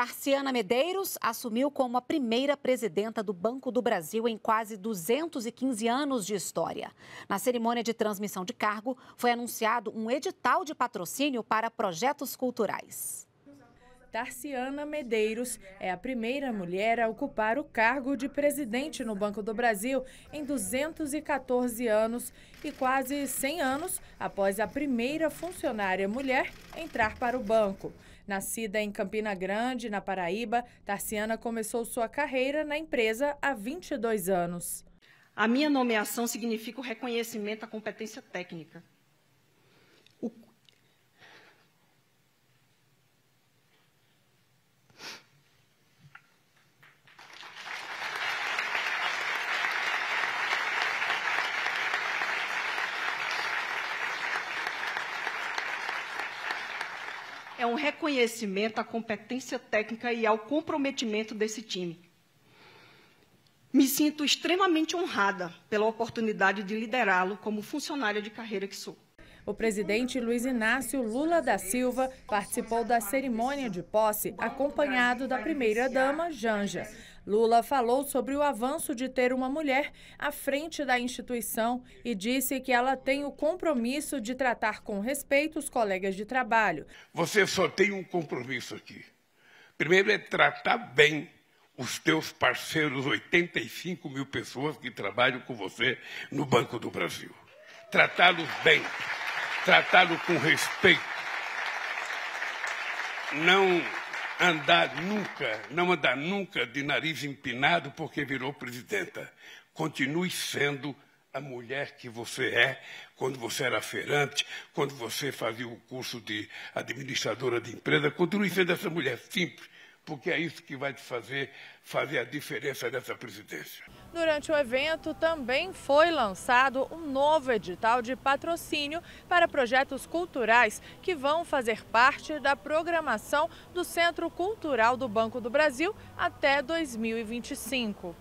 Tarciana Medeiros assumiu como a primeira presidenta do Banco do Brasil em quase 215 anos de história. Na cerimônia de transmissão de cargo, foi anunciado um edital de patrocínio para projetos culturais. Tarciana Medeiros é a primeira mulher a ocupar o cargo de presidente no Banco do Brasil em 214 anos e quase 100 anos após a primeira funcionária mulher entrar para o banco. Nascida em Campina Grande, na Paraíba, Tarciana começou sua carreira na empresa há 22 anos. A minha nomeação significa o reconhecimento à competência técnica. é um reconhecimento à competência técnica e ao comprometimento desse time. Me sinto extremamente honrada pela oportunidade de liderá-lo como funcionária de carreira que sou. O presidente Luiz Inácio Lula da Silva participou da cerimônia de posse, acompanhado da primeira-dama Janja. Lula falou sobre o avanço de ter uma mulher à frente da instituição e disse que ela tem o compromisso de tratar com respeito os colegas de trabalho. Você só tem um compromisso aqui. Primeiro é tratar bem os teus parceiros, 85 mil pessoas que trabalham com você no Banco do Brasil. Tratá-los bem, tratá-los com respeito. Não andar nunca, não andar nunca de nariz empinado porque virou presidenta. Continue sendo a mulher que você é quando você era feirante, quando você fazia o curso de administradora de empresa. Continue sendo essa mulher simples, porque é isso que vai te fazer fazer a diferença nessa presidência. Durante o evento também foi lançado um novo edital de patrocínio para projetos culturais que vão fazer parte da programação do Centro Cultural do Banco do Brasil até 2025.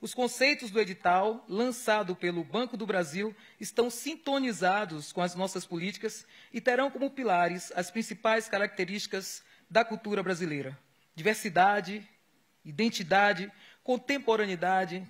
Os conceitos do edital, lançado pelo Banco do Brasil, estão sintonizados com as nossas políticas e terão como pilares as principais características da cultura brasileira diversidade, identidade, contemporaneidade,